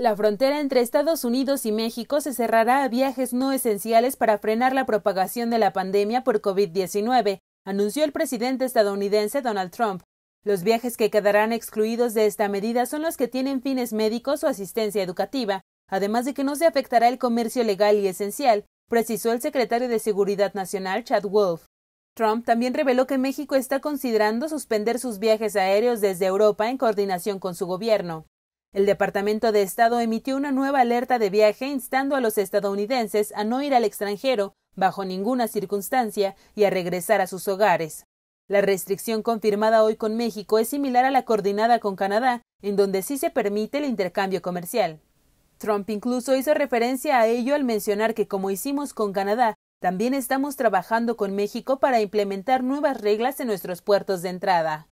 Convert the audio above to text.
La frontera entre Estados Unidos y México se cerrará a viajes no esenciales para frenar la propagación de la pandemia por COVID-19, anunció el presidente estadounidense Donald Trump. Los viajes que quedarán excluidos de esta medida son los que tienen fines médicos o asistencia educativa, además de que no se afectará el comercio legal y esencial, precisó el secretario de Seguridad Nacional Chad Wolf. Trump también reveló que México está considerando suspender sus viajes aéreos desde Europa en coordinación con su gobierno. El Departamento de Estado emitió una nueva alerta de viaje instando a los estadounidenses a no ir al extranjero bajo ninguna circunstancia y a regresar a sus hogares. La restricción confirmada hoy con México es similar a la coordinada con Canadá, en donde sí se permite el intercambio comercial. Trump incluso hizo referencia a ello al mencionar que como hicimos con Canadá, también estamos trabajando con México para implementar nuevas reglas en nuestros puertos de entrada.